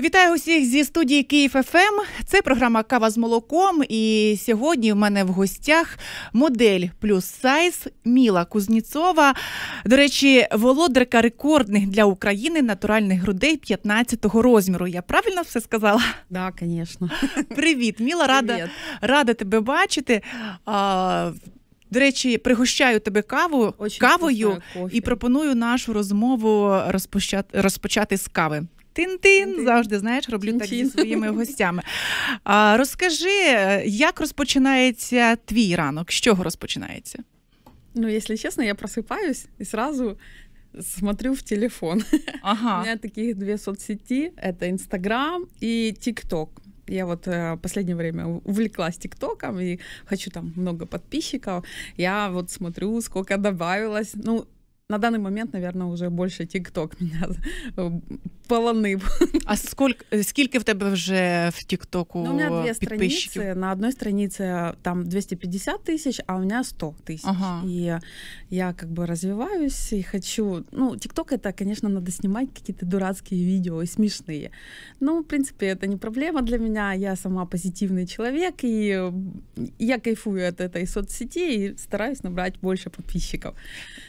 Вітаю усіх зі студії Київ ФМ. Ем. Це програма Кава з молоком. І сьогодні в мене в гостях модель плюс сайз Міла Кузніцова. До речі, володарка рекордних для України натуральних грудей 15-го розміру. Я правильно все сказала? Так, да, звісно. Привіт, Міла, рада Привет. рада тебе бачити. А, до речі, пригощаю тебе каву кавою і пропоную нашу розмову розпочати розпочати з кави. Тин-тин завжди знаєш, роблю так зі своїми гостями. А, Розкажи, як розпочинається твій ранок? З чого розпочинається? Ну, если честно, я просыпаюсь и сразу смотрю в телефон. Ага. У меня таких две соцсети. Это Инстаграм и ТикТок. Я вот э, последнее время увлеклась ТикТоком и хочу там много подписчиков. Я вот смотрю, сколько добавилось. Ну, на данный момент, наверное, уже больше ТикТок меня полоны. А сколько, э, сколько в тебе уже в ТикТоку Ну, у мене дві страниці. На одной странице там 250 тысяч, а у меня 100 тысяч. Ага. І я как бы развиваюсь и хочу... Ну, ТикТок это, конечно, надо снимать какие-то дурацкие видео и смешные. Но, ну, в принципе, это не проблема для меня. Я сама позитивный человек, и я кайфую от этой соцсети и стараюсь набрать больше подписчиков.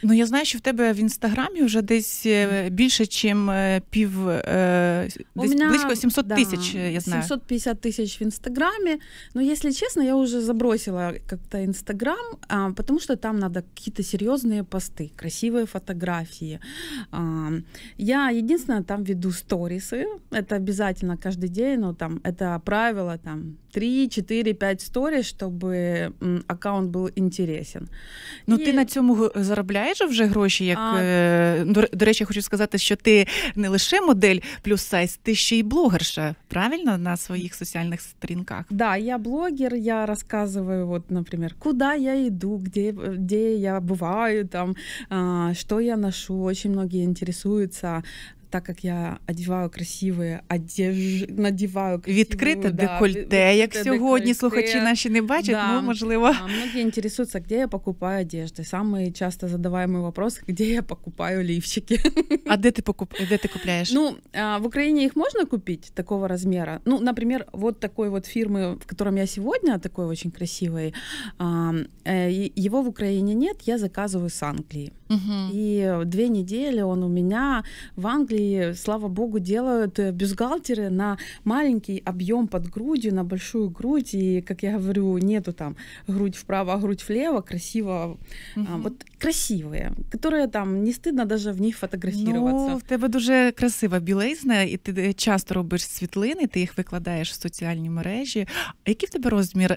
Ну, я знаю, что в тебе тебе в інстаграмі вже десь э, більше, ніж э, пів э, десь меня, близько 700 да, тисяч. Я знаю 750 тисяч в інстаграмі. Ну, якщо чесно, я вже забросила как-то інстаграм, а, тому що там треба якісь серйозні пости, красиві фотографії. А, я єдине там веду сторіси. Це обов'язково кожен день. Ну там це правило там 3, 4, 5 сторіс, щоб аккаунт був інтересен. Ну і... ти на цьому заробляєш вже гроші. Як а... Е, до, до речі, хочу сказати, що ти не лише модель плюс сайз, ти ще й блогерша, правильно на своїх соціальних сторінках. Да, я блогер, я розказую, от, наприклад, куди я йду, де, де я буваю, там, а, що я ношу. Очень Многі інтересуються. так как я одеваю красивые одеж... надеваю, красиву, відкрите да, декольте, як декольте, сьогодні слухачі наші не бачать, да. ну можливо. А многие интересуются, где я покупаю одежды. Самый часто задаваемый вопрос, где я покупаю лифчики. А где ты покуп... где ты купляешь? Ну, а, в Украине их можно купить такого размера. Ну, например, вот такой вот фирмы, в котором я сегодня, такой очень красивый, а, его в Украине нет, я заказываю с Англии. Угу. И две недели он у меня в Англии слава богу, делают э, бюстгальтеры на маленький объем под грудью, на большую грудь, и, как я говорю, нету там грудь вправо, а грудь влево, красиво, угу. а, вот красивые, которые там не стыдно даже в них фотографироваться. Ну, в тебе дуже красива білизна, і ти часто робиш світлини, ти їх викладаєш в соціальні мережі. А який в тебе розмір?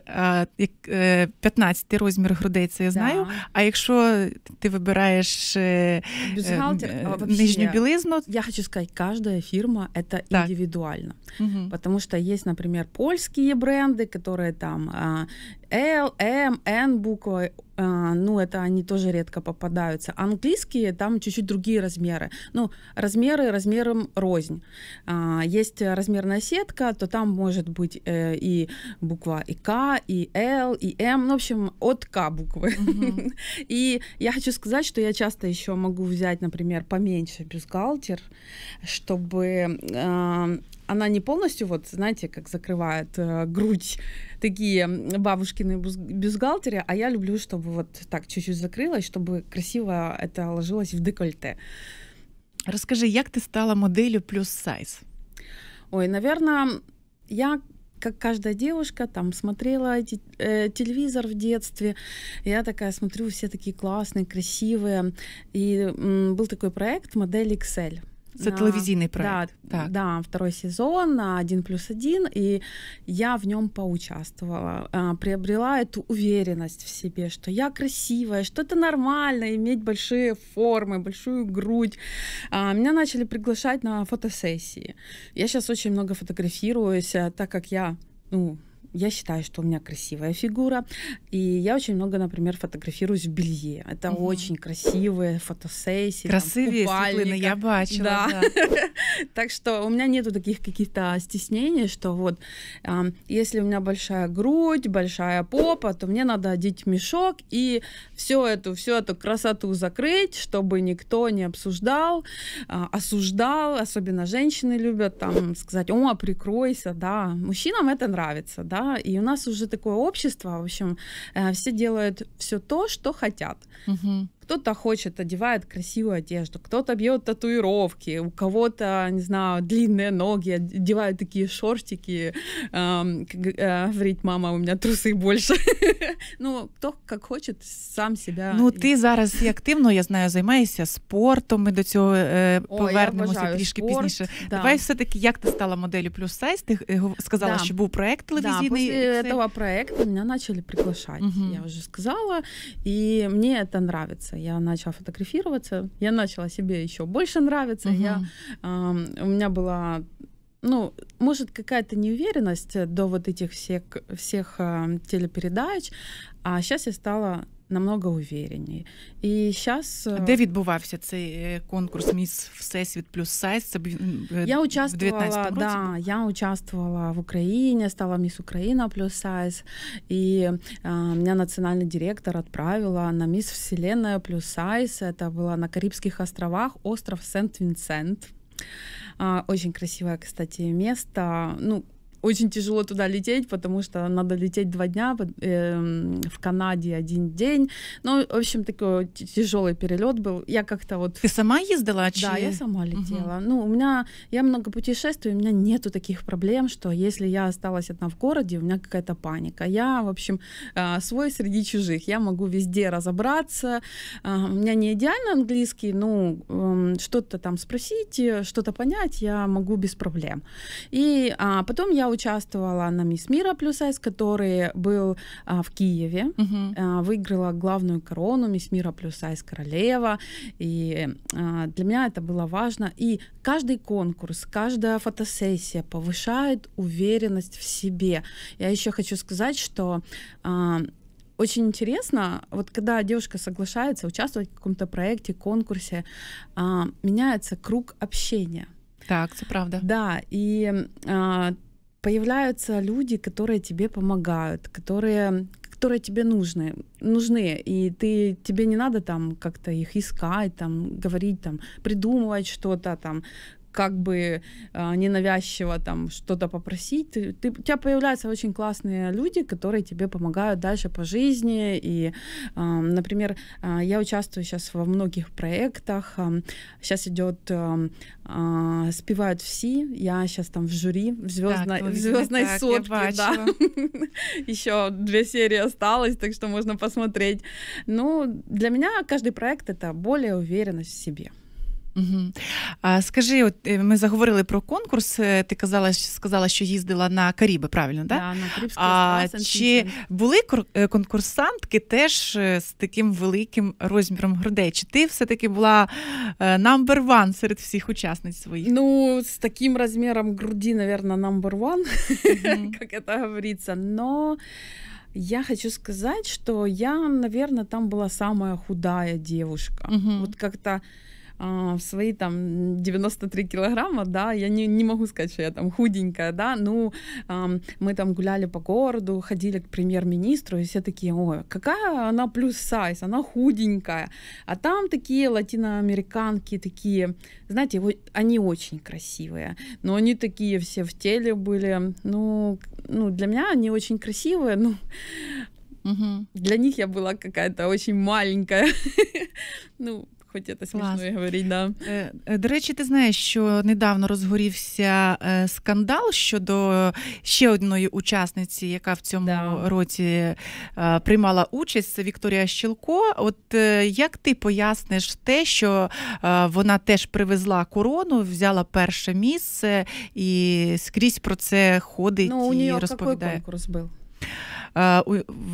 15 розмір грудей, це я знаю. Да. А якщо ти вибираєш Бюстгальтер, а, нижню білизну, я короче сказать, каждая фирма это так. индивидуально, угу. потому что есть, например, польские бренды, которые там а, L, M, N буквы, а, ну, это они тоже редко попадаются. Английские, там чуть-чуть другие размеры. Ну, размеры размером рознь. А, есть размерная сетка, то там может быть э, и буква и К, и Л, и М, ну, в общем, от К буквы. Uh-huh. И я хочу сказать, что я часто еще могу взять, например, поменьше бюстгальтер, чтобы а, она не полностью, вот, знаете, как закрывает э, грудь такие бабушкины бюстгальтеры, а я люблю, чтобы вот так чуть-чуть закрылась, чтобы красиво это ложилось в декольте. Расскажи, як ты стала моделью плюс сайз? Ой, наверное, я как каждая девушка, там смотрела эти, э, телевизор в детстве. Я такая смотрю, все такие классные, красивые. И м, был такой проект «Модель excel это а, телевизийный проект. Да, так. да, второй сезон, один плюс один, и я в нем поучаствовала. А, приобрела эту уверенность в себе, что я красивая, что это нормально иметь большие формы, большую грудь. А, меня начали приглашать на фотосессии. Я сейчас очень много фотографируюсь, а, так как я ну, я считаю, что у меня красивая фигура, и я очень много, например, фотографируюсь в белье. Это угу. очень красивые фотосессии. Красивые, там, ну, я бачила. Да. да. так что у меня нету таких каких-то стеснений, что вот э, если у меня большая грудь, большая попа, то мне надо одеть мешок и всю эту, всю эту красоту закрыть, чтобы никто не обсуждал, э, осуждал, особенно женщины любят там сказать, о, прикройся, да. Мужчинам это нравится, да, и у нас уже такое общество, в общем, э, все делают все то, что хотят. Угу. Кто-то хочет, одевает красивую одежду, кто-то бьет татуировки, у кого-то, не знаю, длинные ноги, одевают такие шортики. Эм, э, говорит, мама, у меня трусы больше. Ну, кто как хочет сам себя. Ну, ты зараз і активно, я знаю, займаєшся спортом. Мы до цього е, повернемося О, трішки пізніше. Давай все-таки, як ти стала моделью плюс сайз? Ти сказала, да. що був проект телевізійний. после этого проекта меня начали приглашать. я вже сказала, і мені це нравится нравится. Я начала фотографироваться, я начала себе еще больше нравиться. Угу. Я, э, у меня была ну, может, какая-то неуверенность до вот этих всех, всех э, телепередач, а сейчас я стала намного уверенней. І зараз... Э, Де відбувався цей э, конкурс Міс Всесвіт плюс Сайз? Це э, я участвувала, в да, я участвувала в Україні, стала Міс Україна плюс Сайз, і а, меня национальный директор отправила на Міс Вселенная плюс Сайз. Это было на Карибских островах, остров Сент-Винсент. А, очень красивое, кстати, место. Ну, очень тяжело туда лететь, потому что надо лететь два дня, э, в Канаде один день. Ну, в общем, такой тяжелый перелет был. Я как-то вот... Ты сама ездила? Чи? А да, я сама летела. Угу. Ну, у меня... Я много путешествую, у меня нету таких проблем, что если я осталась одна в городе, у меня какая-то паника. Я, в общем, э, свой среди чужих. Я могу везде разобраться. Э, у меня не идеально английский, но ну, эм, что-то там спросить, э, что-то понять я могу без проблем. И а, потом я участвовала на Мисс Мира плюс Айс, который был а, в Киеве. Угу. А, выиграла главную корону Мисс Мира плюс Айс королева. И а, для меня это было важно. И каждый конкурс, каждая фотосессия повышает уверенность в себе. Я еще хочу сказать, что а, очень интересно, вот когда девушка соглашается участвовать в каком-то проекте, конкурсе, а, меняется круг общения. Так, это правда. Да, и а, появляются люди, которые тебе помогают, которые которые тебе нужны, нужны, и ты, тебе не надо там как-то их искать, там, говорить, там, придумывать что-то, там, как бы э, ненавязчиво там что-то попросить. Ты, ты, у тебя появляются очень классные люди, которые тебе помогают дальше по жизни. И, э, например, э, я участвую сейчас во многих проектах. Э, сейчас идет э, э, «Спевают все». Я сейчас там в жюри, в звездной, так, ну, в звездной так, сотке. Да. Еще две серии осталось, так что можно посмотреть. Ну, для меня каждый проект — это более уверенность в себе. Угу. скажи, от е, ми заговорили про конкурс. Е, ти казала, сказала, що їздила на Каріби, правильно? Да, на А чи були е, конкурсантки теж з таким великим розміром грудей? Чи ти все таки була number one серед всіх учасниць своїх? Ну з таким розміром груді, наверное, number one, як mm-hmm. це говориться, но. Я хочу сказать, что я, наверное, там была самая худая девушка. Угу. Вот как-то А, в свои там 93 килограмма, да, я не, не могу сказать, что я там худенькая, да, ну, мы там гуляли по городу, ходили к премьер-министру, и все такие, ой, какая она плюс сайз, она худенькая, а там такие латиноамериканки, такие, знаете, они очень красивые, но они такие все в теле были, ну, ну для меня они очень красивые, ну, Угу. Для них я была какая-то очень маленькая. ну, хоч я смішно говорить, да. Е, е, до речі, ти знаєш, що недавно розгорівся е, скандал щодо ще одної учасниці, яка в цьому да. році приймала участь, це Вікторія Щілко. От як ти поясниш те, що вона теж привезла корону, взяла перше місце і скрізь про це ходить ну, і розповідає? конкурс був? А,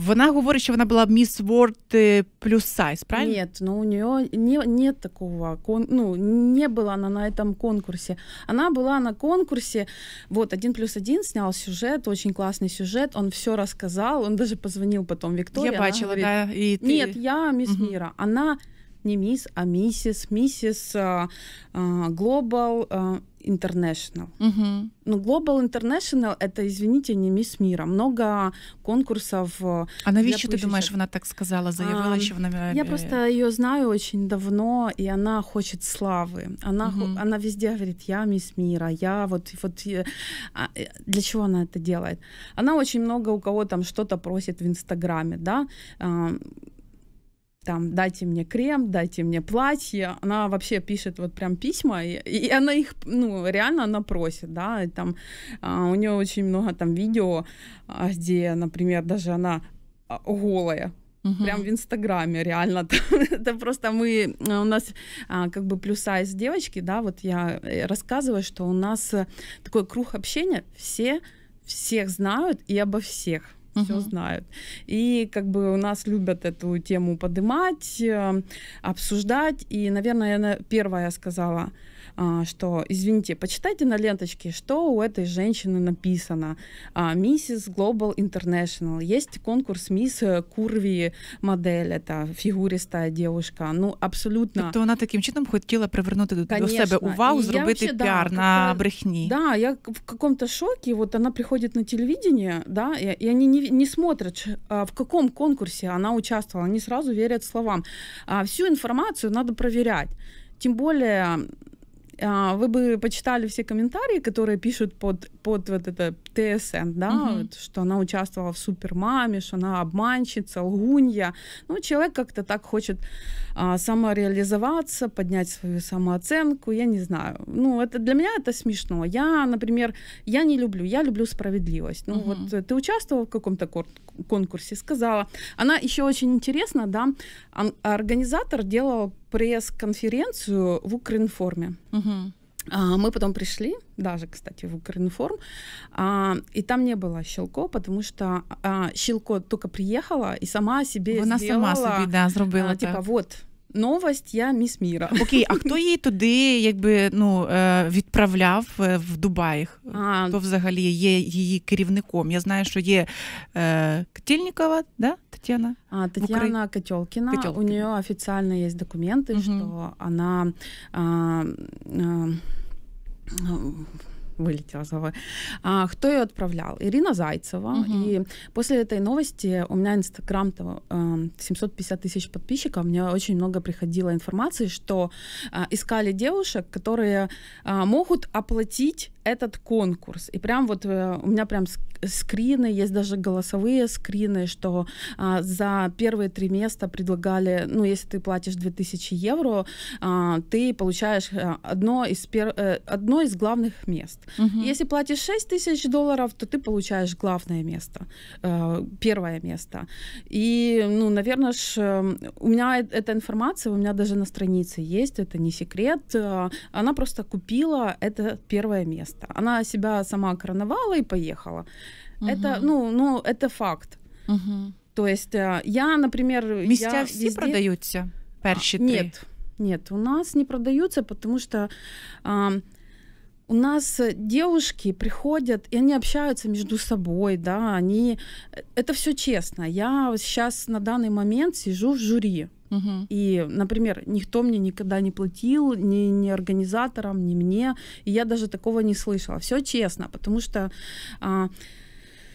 вона говорит, что вона была Miss World плюс сайз, правильно? Нет, ну у нее не, нет такого, ну, не была она на этом конкурсе. Она была на конкурсе, вот, один плюс один снял сюжет, очень классный сюжет, он все рассказал, он даже позвонил потом Виктории. Я бачила, да, и ты... Нет, я Мисс угу. Мира. Она не мисс, а миссис, миссис Глобал, а, International. Угу. Ну, Global International — это, извините, не мисс мира. Много конкурсов. Э, а навіщо ты думаешь, она так сказала, заявила, а, що э, Я просто ее знаю очень давно, и она хочет славы. Она, угу. она везде говорит, я мисс мира, я вот... вот а, э, для чего она это делает? Она очень много у кого там что-то просит в Инстаграме, да? там, дайте мне крем, дайте мне платье. Она вообще пишет вот прям письма, и, и она их, ну, реально она просит, да, и там а, у нее очень много там видео, а, где, например, даже она а, голая, Угу. Прям в Инстаграме, реально. Это просто мы, а, у нас а, как бы плюс сайз девочки, да, вот я э, рассказываю, что у нас э, такой круг общения, все всех знают и обо всех угу. все знают. И как бы у нас любят эту тему поднимать, э, обсуждать. И, наверное, я первая сказала – а, что, извините, почитайте на ленточке, что у этой женщины написано. А, Миссис глобал интернешнл Есть конкурс мисс Курви модель, это фигуристая девушка. Ну, абсолютно. то она таким чином хотіла привернути до, до себе увагу, зробити вообще, піар да, на как брехні. Да, я в каком-то шоке, вот она приходит на телевидение, да, и, и они не, не смотрят, а, в каком конкурсе она участвовала, они сразу верят словам. Всю информацию надо проверять. Тем более а, вы бы почитали все комментарии, которые пишут под, под вот это ТСН, да, угу. вот, что она участвовала в Супермаме, что она обманщица, лгунья. Ну, человек как-то так хочет а, самореализоваться, поднять свою самооценку, я не знаю. Ну, это для меня это смешно. Я, например, я не люблю, я люблю справедливость. Ну, угу. вот ты участвовала в каком-то конкурсе, сказала. Она еще очень интересно, да, организатор делал пресс-конференцию в Укринформе. Угу. А, мы потом пришли, даже, кстати, в Укринформ, а, и там не было Щелко, потому что а, Щелко только приехала и сама себе Вона сделала... сама собі, да, зробила а, Типа, вот, новость, я міс міра. Окей, а хто її туди якби ну е, відправляв е, в Дубаї? Хто взагалі є її керівником? Я знаю, що є е, Котельникова, да, Тетяна? А, Татьяна Котелкина. Котелкина. У нее официально есть документы, угу. что она а, а, вылетела с головы. А, кто ее отправлял? Ирина Зайцева. Угу. И после этой новости у меня Инстаграм то эм, 750 тысяч подписчиков. Мне очень много приходило информации, что а, искали девушек, которые а, могут оплатить этот конкурс. И прям вот э, у меня прям скрины, есть даже голосовые скрины, что э, за первые три места предлагали, ну, если ты платишь 2000 евро, э, ты получаешь э, одно из, пер... Э, одно из главных мест. Угу. Если платишь 6 тысяч долларов, то ты получаешь главное место, первое место. И, ну, наверное, ж, у меня эта информация, у меня даже на странице есть, это не секрет. Она просто купила это первое место место. Она себя сама короновала и поехала. Угу. Это, ну, ну, это факт. Угу. То есть э, я, например... Місця я всі везде... продаються? Перші три? Нет, нет, у нас не продаются, потому что... А, у нас девушки приходят, и они общаются между собой, да, они... Э, это все честно. Я сейчас на данный момент сижу в жюри Угу. И, например, никто мне никогда не платил, ни, ни организаторам, ни мне. И я даже такого не слышала. Все честно, потому что... А,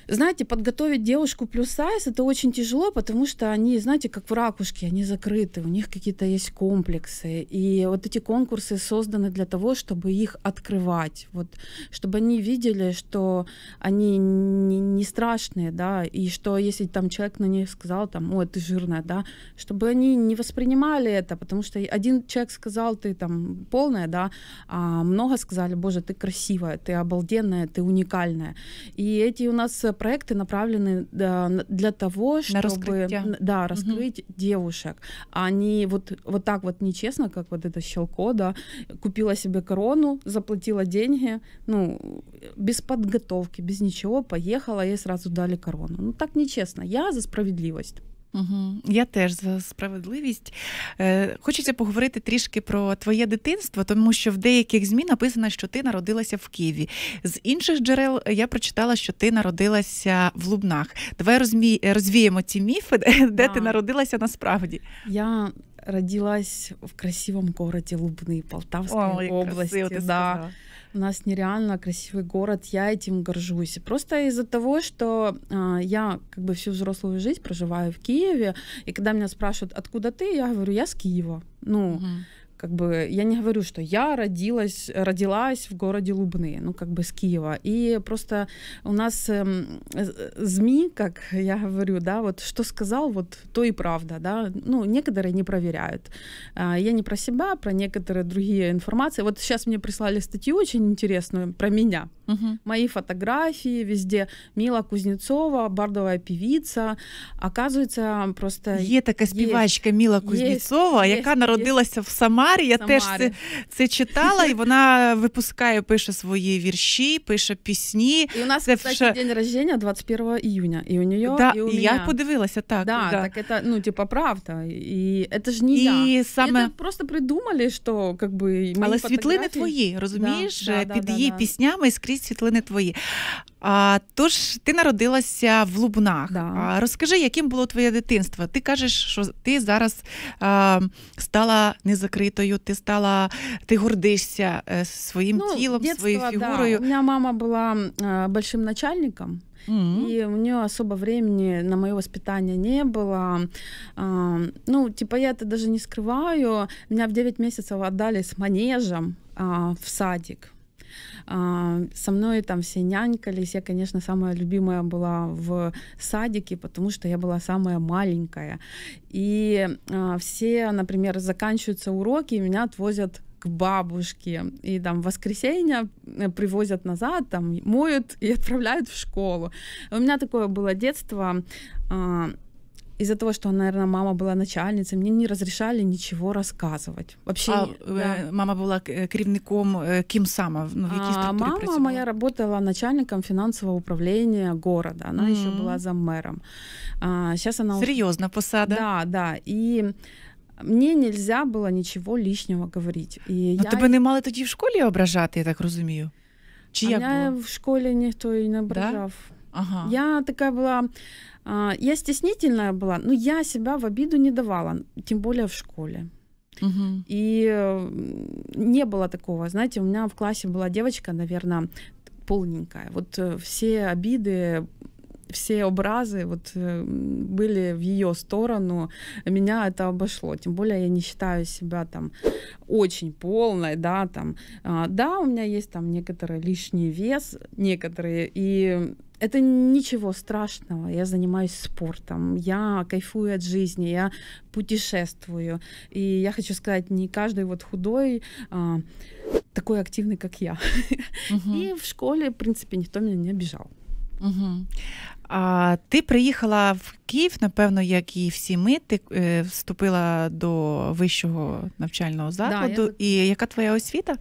знаете, подготовить девушку плюс сайз это очень тяжело, потому что они, знаете, как в ракушке, они закрыты, у них какие-то есть комплексы. И вот эти конкурсы созданы для того, чтобы их открывать, вот, чтобы они видели, что они не, не страшные, да, и что если там человек на них сказал, там, ой, ты жирная, да, чтобы они не воспринимали это, потому что один человек сказал, ты там полная, да, а много сказали, боже, ты красивая, ты обалденная, ты уникальная. И эти у нас проекты направлены для того, чтобы... раскрытие. Да, раскрыть угу. девушек. Они вот, вот так вот нечестно, как вот это щелко, да, купила себе корону, заплатила деньги, ну, без подготовки, без ничего, поехала, ей сразу дали корону. Ну, так нечестно. Я за справедливость. Угу. Я теж за справедливість. Е, Хочеться поговорити трішки про твоє дитинство, тому що в деяких змін написано, що ти народилася в Києві. З інших джерел я прочитала, що ти народилася в Лубнах. Давай розмі... розвіємо ці міфи, де а. ти народилася насправді. Я родилась в красивому городе Лубни, Полтавської Ой, области. Красиво, да. Сказала. У нас нереально красивый город, я этим горжусь. Просто из-за того, что э, я как бы всю взрослую жизнь проживаю в Киеве, и когда меня спрашивают, откуда ты, я говорю, я с Киева. Ну, угу как бы я не говорю, что я родилась, родилась в городе Лубны, ну как бы с Киева. И просто у нас эм, ЗМИ, как я говорю, да, вот что сказал, вот то и правда, да. Ну некоторые не проверяют. А, я не про себя, а про некоторые другие информации. Вот сейчас мне прислали статью очень интересную про меня. Угу. Мои фотографии везде. Мила Кузнецова, бардовая певица. оказывается просто є така співачка есть, Міла Кузнецова, яка есть, народилася есть. в Самарі. Я Самарі. теж це, це читала, і вона випускає, пише свої вірші, пише пісні. І у нас це кстати, день рождения 21 июня. І у неї, да, і у і я подивилася, так. Да, да. так это, ну, типа, правда. І это ж не і я. Саме... Это просто придумали, що как бы, Але світлини твої, розумієш, да, да, під да, її да. піснями скрізь скрізь світлини твої. А, Тож ти народилася в Лубнах. Да. А, Розкажи, яким було твоє дитинство? Ти кажеш, що ти зараз а, стала незакритою, ти стала, ти гордишся е, своїм ну, тілом, детство, своєю фігурою. Да. У мене мама була а, е, большим начальником. Mm-hmm. И у нее особо времени на мое воспитание не было. А, ну, типа, я это даже не скрываю. Меня в 9 месяцев отдали с манежем а, в садик. А, со мной там все нянькались. Я, конечно, самая любимая была в садике, потому что я была самая маленькая. И а, все, например, заканчиваются уроки, и меня отвозят к бабушке. И там в воскресенье э, привозят назад, там моют и отправляют в школу. У меня такое было детство а, из-за того, что, наверное, мама была начальницей, мне не разрешали ничего рассказывать. Вообще, а, э, да. мама была керівником э, э, ким сама? Ну, в а, мама працювала? моя работала начальником финансового управления города. Она mm-hmm. еще была за мэром. А, сейчас она... Серьезно посада? Да, да. И мне нельзя было ничего лишнего говорить. І ну, я... Тебе не мали тоді в школе ображати, я так разумею. Чи а як мене в школе никто і не ображав. Да? Ага. Я такая была. А, я стеснительная была, но я себя в обиду не давала, тем более в школе. Угу. И не было такого. Знаете, у меня в классе была девочка, наверное, полненькая. Вот э, все обиды все образы вот э, были в ее сторону. Меня это обошло. Тем более я не считаю себя там очень полной, да, там. А, да, у меня есть там некоторый лишний вес, некоторые, и это ничего страшного. Я занимаюсь спортом, я кайфую от жизни, я путешествую. И я хочу сказать, не каждый вот худой а, такой активный, как я. Угу. И в школе, в принципе, никто меня не обижал. Угу. А ти приїхала в Київ, напевно, як і всі ми. Ти е, вступила до вищого навчального закладу. Да, я... І яка твоя освіта?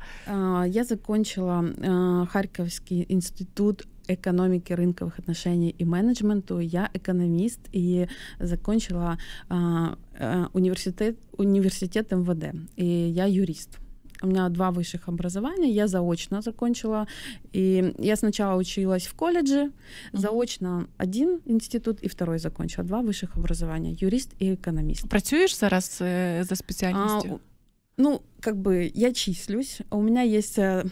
Я закончила е, Харківський інститут экономики, рынковых отношений и менеджменту. Я экономист и закончила а, э, университет, университет МВД, и я юрист. У меня два высших образования, я заочно закончила. И я сначала училась в колледже, mm-hmm. заочно один институт и второй закончила. Два высших образования, юрист и экономист. Працюєш зараз за э, спеціальністю? А, ну, как бы я числюсь. У меня есть, э,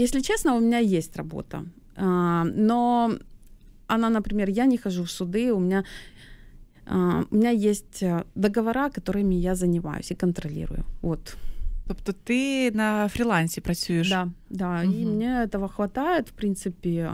если честно, у меня есть работа. А, но она, например, я не хожу в суды, у меня а, у меня есть э, договора, которыми я занимаюсь и контролирую. Вот. Тобто ти на фрілансі працюєш? Да, да. Угу. И мне этого хватает, в принципі,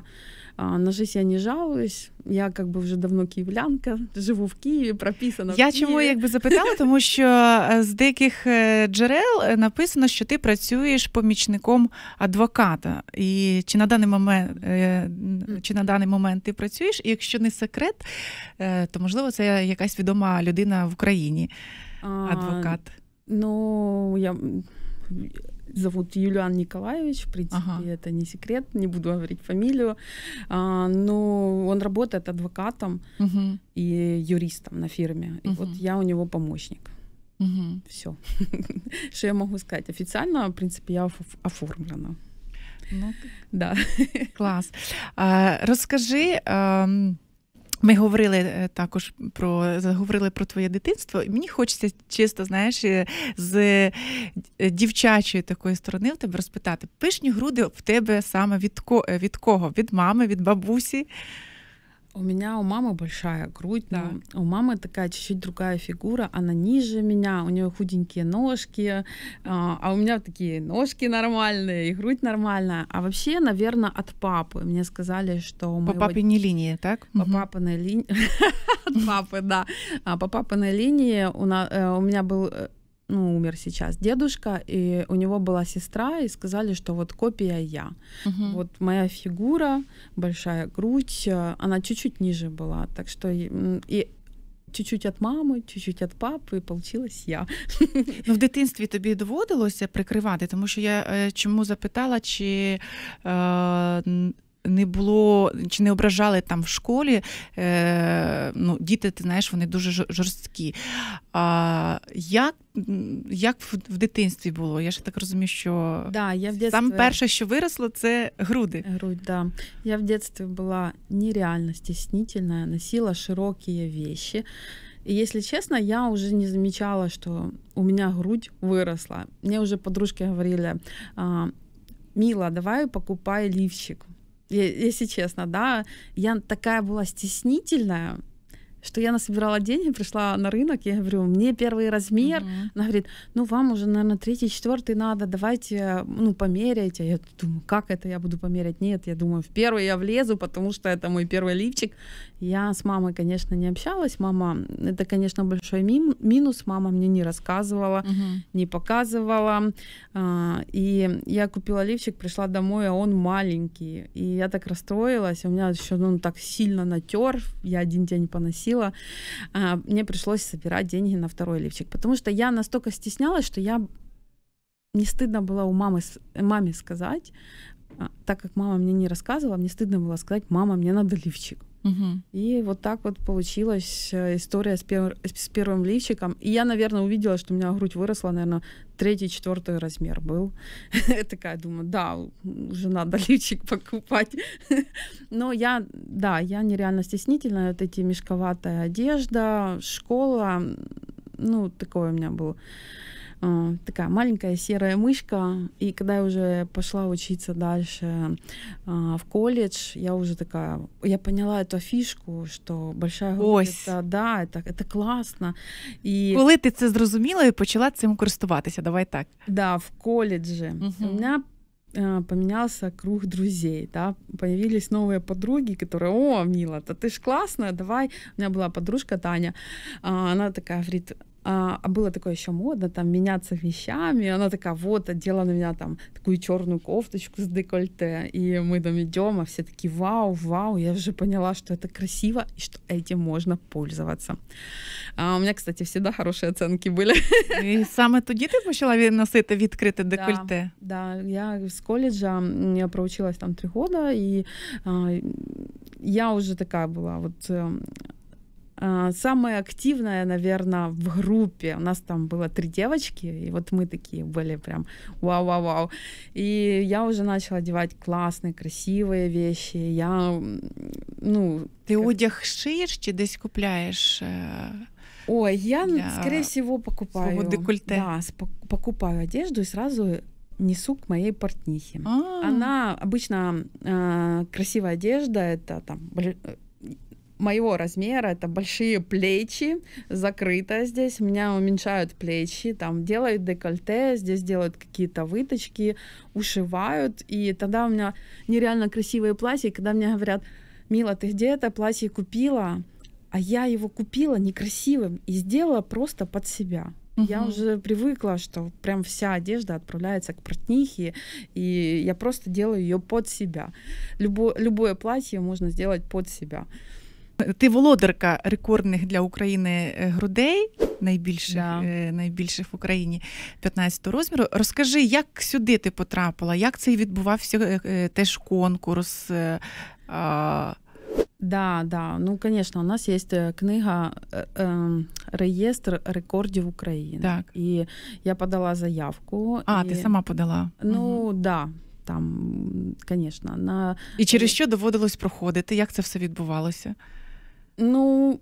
На жизнь я не жалуюсь. Я как би вже давно київлянка, живу в Києві, прописана. Я Києві. чому якби запитала, тому що е, з деяких е, джерел е, написано, що ти працюєш помічником адвоката. І чи на даний момент чи на даний момент ти працюєш? І якщо не секрет, то можливо це якась відома людина в Україні, адвокат. А... Ну, я зовут Юлиан Николаевич, в принципе, ага. это не секрет, не буду говорить фамилию. А, но он работает адвокатом угу. и юристом на фирме. И угу. вот я у него помощник. Угу. Все. Что я могу сказать? Официально, в принципе, я оформлена. Ну, да. класс. А, розкажи. А... Ми говорили е, також про заговорили про твоє дитинство, і мені хочеться чисто, знаєш, е, з е, дівчачої такої сторони в тебе розпитати: пишні груди в тебе саме від від кого? Від мами, від бабусі? У меня у мамы большая грудь, да. у мамы такая чуть-чуть другая фигура, она ниже меня, у нее худенькие ножки, а, а у меня такие ножки нормальные, и грудь нормальная. А вообще, наверное, от папы. Мне сказали, что у моего... По папиной линии, так? По угу. папиной линии. От папы, да. А, по папиной линии у э, меня был э, ну, умер сейчас дедушка, и у него была сестра, и сказали, что вот копия я. Угу. Вот моя фигура, большая грудь, э, она чуть-чуть ниже была, так что и чуть-чуть от мамы чуть-чуть от папы и получилась я. Ну, в дитинстві тобі доводилося прикривати, тому що я чому запитала, чи е, не було чи не ображали там в школі. Е, ну, Діти, ти знаєш, вони дуже жорсткі. А як як в дитинстві було? Я ж так розумію, що да, я в детстве... саме перше, що виросло, це груди. Грудь, да. Я в дитинстві була нереально стіснительна, носила широкі вещи. И если честно, я уже не замечала, что у меня грудь выросла. Мне уже подружки говорили, Мила, давай покупай лифчик. если честно, да. Я такая была стеснительная, что я насобирала деньги, пришла на рынок, я говорю, мне первый размер. Uh-huh. Она говорит, ну вам уже, наверное, третий, четвертый надо, давайте, ну, померяйте. Я думаю, как это я буду померять? Нет, я думаю, в первый я влезу, потому что это мой первый лифчик. Я с мамой, конечно, не общалась. Мама, это, конечно, большой мим- минус. Мама мне не рассказывала, uh-huh. не показывала. А, и я купила лифчик, пришла домой, а он маленький. И я так расстроилась. У меня еще, ну, так сильно натер. Я один день поносила попросила, а, мне пришлось собирать деньги на второй лифчик, потому что я настолько стеснялась, что я не стыдно было у мамы маме сказать, а, так как мама мне не рассказывала, мне стыдно было сказать, мама, мне надо лифчик. Угу. И вот так вот получилась э, история с, пер... с первым лифчиком. И я, наверное, увидела, что у меня грудь выросла, наверное, третий, четвертый размер был. я такая думаю, да, уже надо лифчик покупать. Но я, да, я нереально стеснительная. Вот эти мешковатая одежда, школа, ну, такое у меня было. А, такая маленькая серая мышка. И когда я уже пошла учиться дальше э, в колледж, я уже такая, я поняла эту фишку, что большая грудь, это, да, это, это классно и Коли ты это зрозумела и почала этим користуватися, давай так. Да, в колледже. Угу. У меня а, поменялся круг друзей, да, появились новые подруги, которые, о, Мила, да ты ж классная, давай. У меня была подружка Таня, она такая говорит, а, а, было такое еще модно, там, меняться вещами. Она такая, вот, одела на меня там такую черную кофточку с декольте, и мы там идем, а все такие, вау, вау, я уже поняла, что это красиво и что этим можно пользоваться. А, у меня, кстати, всегда хорошие оценки были. И саме тоді ти почала носити відкрите декольте? Да, да. я з коледжа я проучилась там три года, и а, я уже такая была, вот эм, а, самая активная, наверное, в группе. У нас там было три девочки, и вот мы такие были прям вау-вау-вау. И я уже начала одевать классные, красивые вещи. Я, ну... Ты как... одяг шиєш чи десь купляєш? Э, Ой, я, для... скорее всего, покупаю. Декольте. Да, покупаю одежду и сразу несу к моей портнихе. А-а-а. Она обычно э, красивая одежда, это там э, моего размера, это большие плечи, закрыто здесь, меня уменьшают плечи, там делают декольте, здесь делают какие-то выточки, ушивают, и тогда у меня нереально красивые платья, когда мне говорят, Мила, ты где это платье купила? А я его купила некрасивым и сделала просто под себя. Угу. Я уже привыкла, что прям вся одежда отправляется к портнихе, и я просто делаю ее под себя. Любо, любое платье можно сделать под себя. Ти володарка рекордних для України е, грудей, найбільших да. Е, найбільших в Україні 15 розміру. Розкажи, як сюди ти потрапила, як це відбувався е, теж конкурс? Е, Да, да. Ну, конечно, у нас є э, книга э, Реєстр рекордів України. Так. І я подала заявку. А, і... ти сама подала? Ну, угу. да. Там, звісно, на і через що доводилось проходити? Як це все відбувалося? Ну,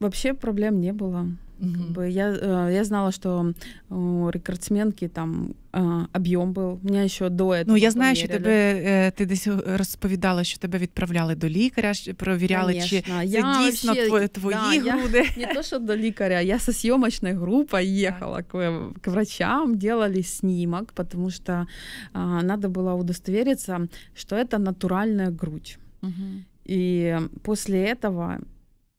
вообще проблем не было. Mm-hmm. Как бы я, э, я знала, что у рекордсменки там э, объем был. У меня еще до этого Ну, я знаю, что що тебе э, ты десь розповідала, що тебе відправляли до лікаря, провіряли, Конечно. чи я це дійсно вообще, твої, твої да, груди. Я, не то, що до лікаря, я со съемочной группой ехала к, к врачам, делали снимок, потому что а, надо было удостовериться, что это натуральная грудь. Угу. И после этого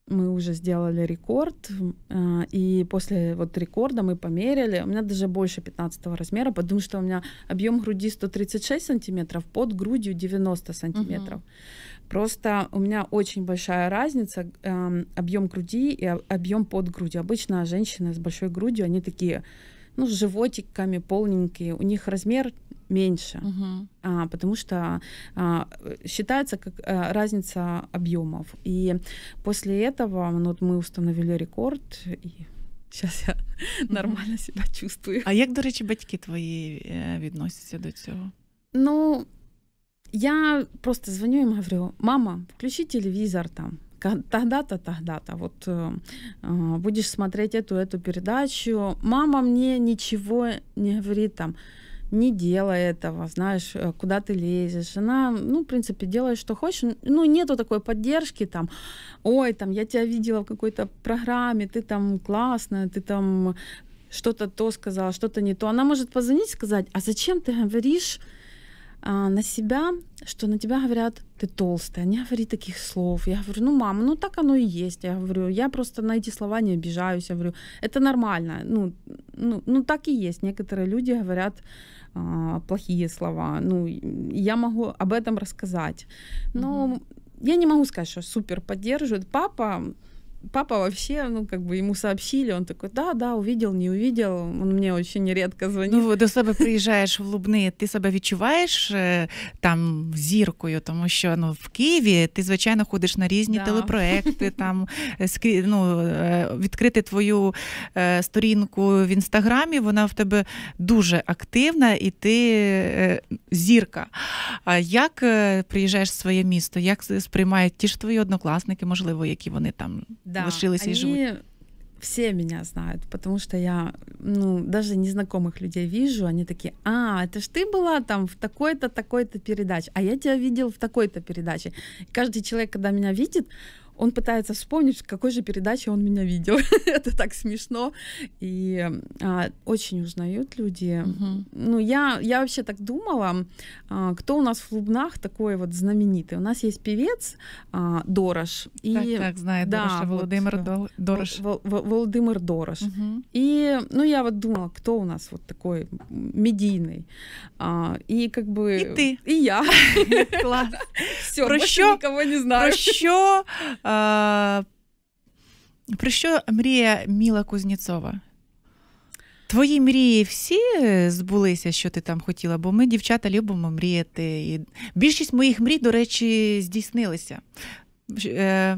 мы уже сделали рекорд, э, и после вот рекорда мы померили, у меня даже больше 15 размера, потому что у меня объем груди 136 сантиметров, под грудью 90 сантиметров. Угу. Просто у меня очень большая разница эм, объем груди и объем под грудью. Обычно женщины с большой грудью, они такие, ну, с животиками полненькие, у них размер меньше, угу. а, потому что а, считается как а, разница объемов. И после этого ну, вот мы установили рекорд и сейчас я нормально себя чувствую. А як, до речі, батьки твої відносяться до цього? Ну, я просто звоню им говорю: мама, включи телевизор там. Тогда-то, тогда-то, вот э, э, будешь смотреть эту, эту передачу. Мама мне ничего не говорит там, не делай этого, знаешь, э, куда ты лезешь. Она, ну, в принципе, делает, что хочешь. Ну, нету такой поддержки, там, ой, там, я тебя видела в какой-то программе, ты там классная, ты там что-то то сказала, что-то не то. Она может позвонить и сказать, а зачем ты говоришь а, на себя, что на тебя говорят, ты толстая, не говори таких слов. Я говорю, ну, мама, ну так оно и есть. Я говорю, я просто на эти слова не обижаюсь. Я говорю, это нормально. Ну, ну, ну так и есть. Некоторые люди говорят а, плохие слова. Ну, я могу об этом рассказать. Но mm-hmm. я не могу сказать, что супер поддерживает. Папа папа вообще, ну, как бы ему сообщили, он такой, да, да, увидел, не увидел, он мне очень редко звонит. Ну, до себе приїжджаєш в Лубни, ти себе відчуваєш э, там зіркою, тому що ну, э, э, в Києві ти, звичайно, ходиш на різні да. телепроекти, там скрі... ну, відкрити твою сторінку в Інстаграмі, вона в тебе дуже активна і ти е, зірка. А Як е, приїжджаєш в своє місто, як сприймають ті ж твої однокласники, можливо, які вони там да, лишилась они... и живут? все меня знают, потому что я, ну, даже незнакомых людей вижу, они такие, а, это ж ты была там в такой-то, такой-то передаче, а я тебя видел в такой-то передаче. И каждый человек, когда меня видит, он пытается вспомнить, в какой же передаче он меня видел. Это так смешно. И а, очень узнают люди. Угу. Ну, я, я вообще так думала, а, кто у нас в Лубнах такой вот знаменитый. У нас есть певец а, Дорош. И, так, так, знаю да, Дороша, Володимир вот, э, Дол... Дорош. Володимир Дорош. Угу. И, ну, я вот думала, кто у нас вот такой медийный. А, и как бы... И ты. И я. Класс. Все, Про больше никого не знаю. Про що Про що мріє Міла Кузнєцова? Твої мрії всі збулися, що ти там хотіла, бо ми, дівчата, любимо мріяти. І Більшість моїх мрій, до речі, здійснилися. Е,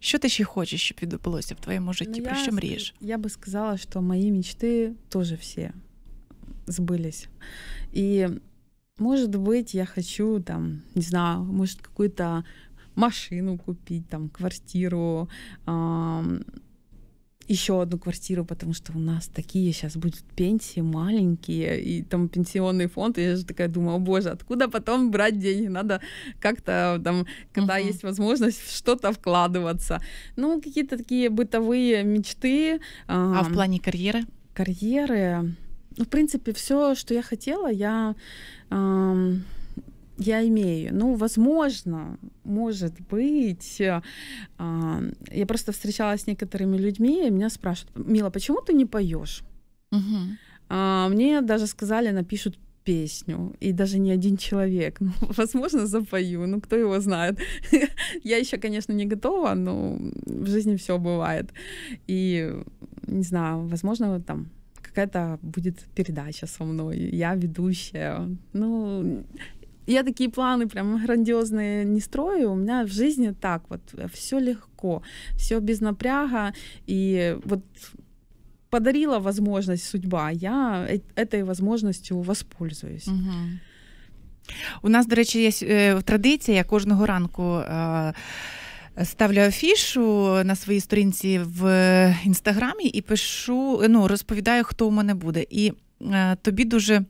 що ти ще хочеш, щоб відбулося в твоєму житті? Ну, Про я, що мрієш? Я би сказала, що мої мечты теж всі сбылись. І, може бути, я хочу там, не знаю, может, какую-то машину купить, там, квартиру, еще одну квартиру, потому что у нас такие сейчас будут пенсии маленькие, и там пенсионный фонд, и я же такая думаю, о боже, откуда потом брать деньги, надо как-то там, когда uh-huh. есть возможность, что-то вкладываться. Ну, какие-то такие бытовые мечты. А в плане карьеры? Карьеры, ну, в принципе, все, что я хотела, я... Эм я имею. Ну, возможно, может быть. Э, а, я просто встречалась с некоторыми людьми, и меня спрашивают, Мила, почему ты не поешь? Угу. Мне даже сказали, напишут песню, и даже не один человек. Ну, возможно, запою, ну кто его знает. Я еще, конечно, не готова, но в жизни все бывает. И не знаю, возможно, там какая-то будет передача со мной, я ведущая. Ну, я такі плани прям грандиозные не строю. У мене в житті так вот все легко, все без напряга. И вот подарила возможность судьба, я цією возможностью воспользуюсь. Угу. У нас, до речі, є е, традиція кожного ранку. Е, ставлю афішу на своїй сторінці в інстаграмі і пишу, ну розповідаю, хто у мене буде. І е, тобі дуже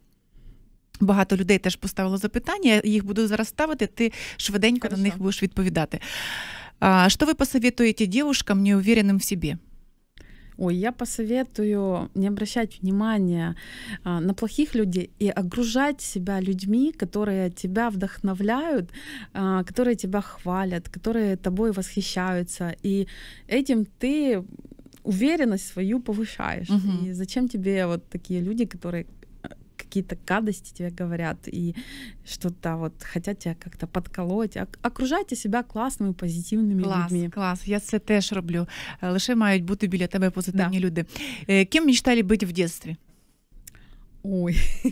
Багато людей теж поставило запитання. Їх буду зараз ставити. Ти швиденько Хорошо. на них будеш відповідати. А, Что вы посоветуете девушкам, неуверенным в себе? Ой, я посоветую не обращать внимания а, на плохих людей и окружать себя людьми, которые тебя вдохновляют, а, которые тебя хвалят, которые тобой восхищаются. И этим ты уверенность свою повышаешь. Угу. И зачем тебе вот такие люди, которые какие-то гадости тебе говорят и что-то вот хотят тебя как-то подколоть. Окружайте себя классными позитивными клас, людьми. класс я це теж роблю. Лише мають бути біля тебе позитивні да. люди. Ким мечтали быть в детстве Ой,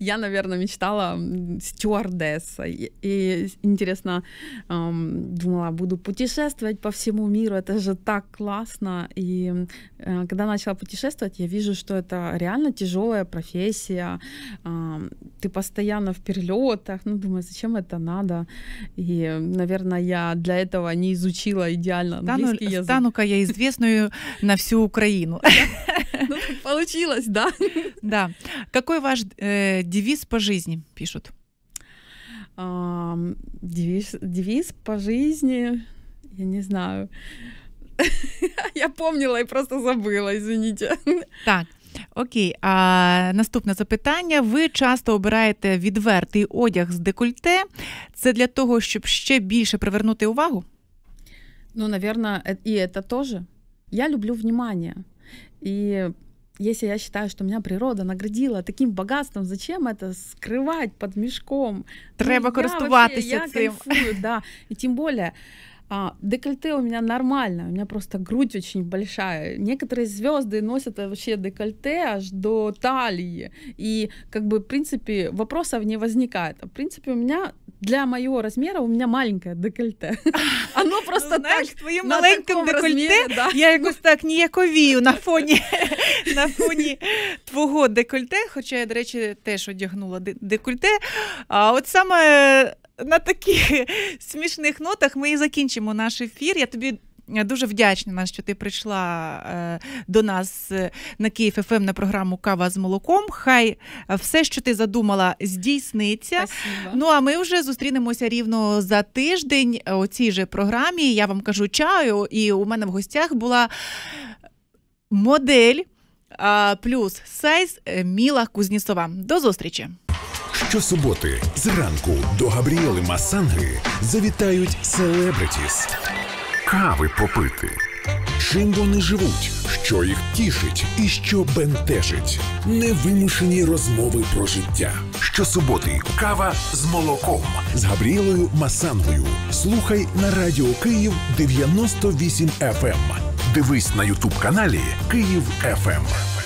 я, наверное, мечтала стюардесса. И, интересно, эм, думала, «А буду путешествовать по всему миру, это же так классно. И э, когда начала путешествовать, я вижу, что это реально тяжелая профессия. Э, ты постоянно в перелетах. Ну, думаю, зачем это надо? И, наверное, я для этого не изучила идеально английский Стану, язык. Стану-ка я известную на всю Украину. Ну, получилось, да. Да. Какой ваш э, девиз по жизни, пишут? А, девиз, девиз по жизни, я не знаю. Я помнила і просто забила, извините. Так. Окей, а наступне запитання. Ви часто обираєте відвертий одяг з декольте. Це для того, щоб ще більше привернути увагу? Ну, наверное, і це теж. Я люблю внимання. И если я считаю, что меня природа наградила таким богатством, зачем это скрывать под мешком? Ну, Треба ну, користуватися я вообще, цим. кайфую, да. И тем более, а, декольте у меня нормально, у меня просто грудь очень большая. Некоторые звезды носят вообще декольте аж до талии. И как бы, в принципе, вопросов не возникает. А в принципе, у меня для моего размера у меня маленькое декольте. Оно ну, просто ну, Знаєш, так, твоїм маленьким декольте. Да. Я якось так ніяковію на фоні на фоні твого декольте. Хоча я, до речі, теж одягнула декольте. А от саме. На таких смішних нотах ми і закінчимо наш ефір. Я тобі дуже вдячна, що ти прийшла е, до нас е, на Київ ФМ ем на програму Кава з молоком. Хай е, все, що ти задумала, здійсниться. Спасибо. Ну а ми вже зустрінемося рівно за тиждень у цій же програмі. Я вам кажу чаю, і у мене в гостях була модель плюс сайз Міла Кузнісова. До зустрічі. Щосуботи зранку до Габріели Масанги завітають селебритіс кави попити. Чим вони живуть, що їх тішить і що бентежить, невимушені розмови про життя. Щосуботи кава з молоком з Габріелою Масановою. Слухай на радіо Київ 98 FM. Ем. Дивись на Ютуб каналі Київ ФМ.